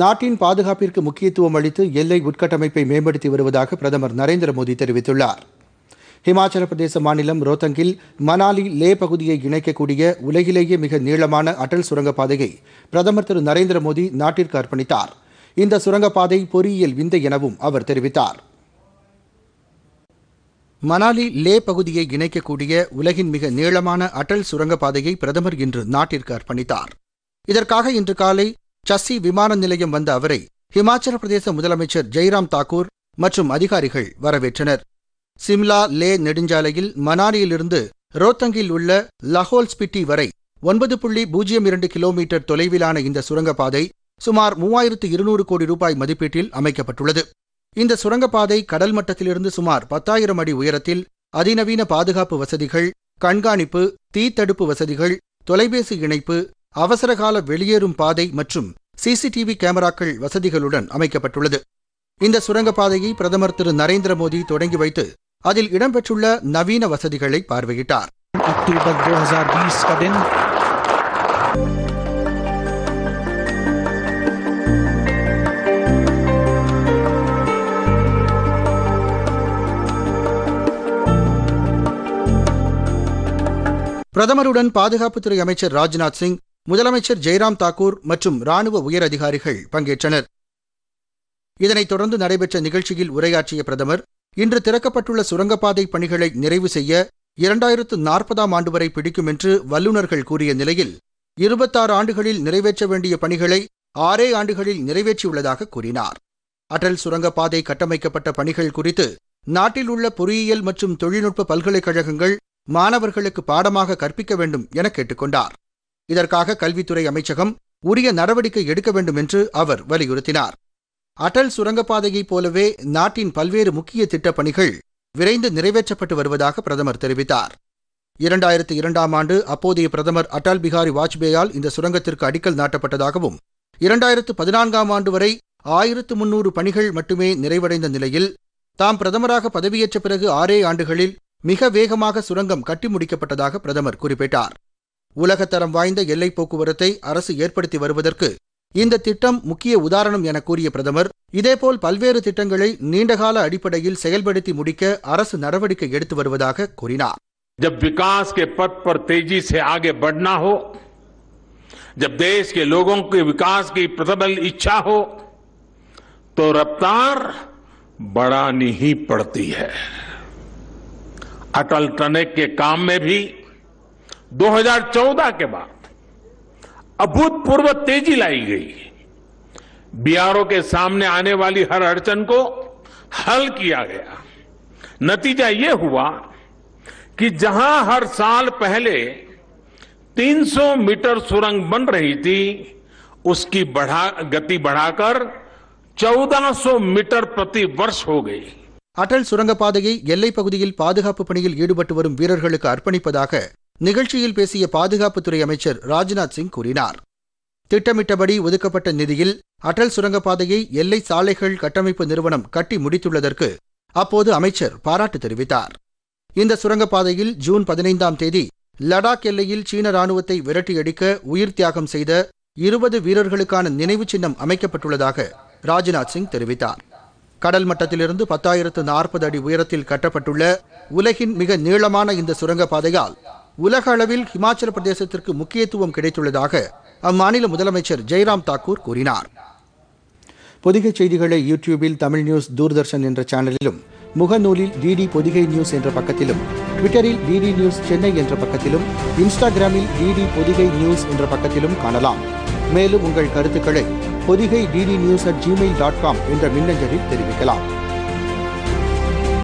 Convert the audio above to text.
நாட்டின் பாதுகாப்பிற்கு முக்கியத்துவம் அளித்து எல்லை உட்கட்டமைப்பை மேம்படுத்தி வருவதாக பிரதமர் நரேந்திர மோடி தெரிவித்துள்ளார் ஹிமாச்சல பிரதேச மாநிலம் ரோத்தங்கில் மணாலி லே பகுதியை இணைக்கக்கூடிய உலகிலேயே மிக நீளமான அடல் சுரங்கப்பாதையை பிரதமர் திரு நரேந்திர மோடி நாட்டிற்கு அர்ப்பணித்தார் இந்த சுரங்கப்பாதை பொறியியல் விந்தை எனவும் அவர் தெரிவித்தார் மனாலி லே பகுதியை இணைக்கக்கூடிய உலகின் மிக நீளமான அடல் சுரங்கப்பாதையை பிரதமர் இன்று நாட்டிற்கு அர்ப்பணித்தார் இதற்காக இன்று காலை சஸ்ஸி விமான நிலையம் வந்த அவரை ஹிமாச்சல பிரதேச முதலமைச்சர் ஜெய்ராம் தாக்கூர் மற்றும் அதிகாரிகள் வரவேற்றனர் சிம்லா லே நெடுஞ்சாலையில் மனாலியிலிருந்து ரோத்தங்கில் உள்ள லஹோல் ஸ்பிட்டி வரை ஒன்பது புள்ளி பூஜ்ஜியம் இரண்டு கிலோமீட்டர் தொலைவிலான இந்த சுரங்கப்பாதை சுமார் மூவாயிரத்து இருநூறு கோடி ரூபாய் மதிப்பீட்டில் அமைக்கப்பட்டுள்ளது இந்த சுரங்கப்பாதை கடல் மட்டத்திலிருந்து சுமார் பத்தாயிரம் அடி உயரத்தில் அதிநவீன பாதுகாப்பு வசதிகள் கண்காணிப்பு தீத்தடுப்பு வசதிகள் தொலைபேசி இணைப்பு அவசரகால வெளியேறும் பாதை மற்றும் சிசிடிவி கேமராக்கள் வசதிகளுடன் அமைக்கப்பட்டுள்ளது இந்த சுரங்கப்பாதையை பிரதமர் திரு நரேந்திர மோடி தொடங்கி வைத்து அதில் இடம்பெற்றுள்ள நவீன வசதிகளை பார்வையிட்டார் அக்டோபர் பிரதமருடன் பாதுகாப்புத்துறை அமைச்சர் ராஜ்நாத் சிங் முதலமைச்சர் ஜெய்ராம் தாக்கூர் மற்றும் ராணுவ உயரதிகாரிகள் பங்கேற்றனர் இதனைத் தொடர்ந்து நடைபெற்ற நிகழ்ச்சியில் உரையாற்றிய பிரதமர் இன்று திறக்கப்பட்டுள்ள சுரங்கப்பாதை பணிகளை நிறைவு செய்ய இரண்டாயிரத்து நாற்பதாம் ஆண்டு வரை பிடிக்கும் என்று வல்லுநர்கள் கூறிய நிலையில் இருபத்தாறு ஆண்டுகளில் நிறைவேற்ற வேண்டிய பணிகளை ஆறே ஆண்டுகளில் நிறைவேற்றியுள்ளதாக கூறினார் அடல் சுரங்கப்பாதை கட்டமைக்கப்பட்ட பணிகள் குறித்து நாட்டில் உள்ள பொறியியல் மற்றும் தொழில்நுட்ப பல்கலைக்கழகங்கள் மாணவர்களுக்கு பாடமாக கற்பிக்க வேண்டும் என கேட்டுக்கொண்டார் இதற்காக கல்வித்துறை அமைச்சகம் உரிய நடவடிக்கை எடுக்க வேண்டும் என்று அவர் வலியுறுத்தினார் அடல் சுரங்கப்பாதையைப் போலவே நாட்டின் பல்வேறு முக்கிய திட்டப் பணிகள் விரைந்து நிறைவேற்றப்பட்டு வருவதாக பிரதமர் தெரிவித்தார் இரண்டாயிரத்து இரண்டாம் ஆண்டு அப்போதைய பிரதமர் அடல் பிகாரி வாஜ்பேயால் இந்த சுரங்கத்திற்கு அடிக்கல் நாட்டப்பட்டதாகவும் இரண்டாயிரத்து பதினான்காம் ஆண்டு வரை ஆயிரத்து முன்னூறு பணிகள் மட்டுமே நிறைவடைந்த நிலையில் தாம் பிரதமராக பதவியேற்ற பிறகு ஆறே ஆண்டுகளில் மிக வேகமாக சுரங்கம் கட்டி முடிக்கப்பட்டதாக பிரதமர் குறிப்பிட்டார் உலகத்தரம் வாய்ந்த எல்லைப் போக்குவரத்தை அரசு ஏற்படுத்தி வருவதற்கு இந்த திட்டம் முக்கிய உதாரணம் என கூறிய பிரதமர் இதேபோல் பல்வேறு திட்டங்களை நீண்டகால அடிப்படையில் செயல்படுத்தி முடிக்க அரசு நடவடிக்கை எடுத்து வருவதாக கூறினார் जब विकास के पथ पर तेजी से आगे बढ़ना हो जब देश के लोगों के विकास की प्रबल इच्छा हो तो रफ्तार बढ़ानी ही पड़ती है अटल टनेक के काम में भी 2014 के बाद अभूतपूर्व तेजी लाई गई बिहारों के सामने आने वाली हर अड़चन को हल किया गया नतीजा ये हुआ कि जहां हर साल पहले 300 मीटर सुरंग बन रही थी उसकी बढ़ा गति बढ़ाकर 1400 मीटर प्रति वर्ष हो गई अटल சுரங்கப்பாதையை எல்லைப் பகுதியில் பாதுகாப்பு பணியில் ஈடுபட்டு வரும் வீரர்களுக்கு அர்ப்பணிப்பதாக நிகழ்ச்சியில் பேசிய பாதுகாப்புத்துறை அமைச்சர் ராஜ்நாத் சிங் கூறினார் திட்டமிட்டபடி ஒதுக்கப்பட்ட நிதியில் அட்டல் சுரங்கப்பாதையை எல்லை சாலைகள் கட்டமைப்பு நிறுவனம் கட்டி முடித்துள்ளதற்கு அப்போது அமைச்சர் பாராட்டு தெரிவித்தார் இந்த சுரங்கப்பாதையில் ஜூன் பதினைந்தாம் தேதி லடாக் எல்லையில் சீன ராணுவத்தை விரட்டியடிக்க உயிர் தியாகம் செய்த இருபது வீரர்களுக்கான நினைவுச் சின்னம் அமைக்கப்பட்டுள்ளதாக ராஜ்நாத் சிங் தெரிவித்தார் கடல் மட்டத்திலிருந்து பத்தாயிரத்து நாற்பது அடி உயரத்தில் கட்டப்பட்டுள்ள உலகின் மிக நீளமான இந்த சுரங்கப்பாதையால் உலக அளவில் ஹிமாச்சல பிரதேசத்திற்கு முக்கியத்துவம் கிடைத்துள்ளதாக அம்மாநில முதலமைச்சர் ஜெய்ராம் தாக்கூர் கூறினார் பொதிகை செய்திகளை யூடியூபில் தமிழ் நியூஸ் தூர்தர்ஷன் என்ற சேனலிலும் முகநூலில் டிடி பொதிகை நியூஸ் என்ற பக்கத்திலும் ட்விட்டரில் டிடி நியூஸ் சென்னை என்ற பக்கத்திலும் இன்ஸ்டாகிராமில் டிடி பொதிகை நியூஸ் என்ற பக்கத்திலும் காணலாம் மேலும் உங்கள் கருத்துக்களை Podhigai DD news at Gmail dot com என்ற மின்னஞ்சலில் தெரிவிக்கலாம்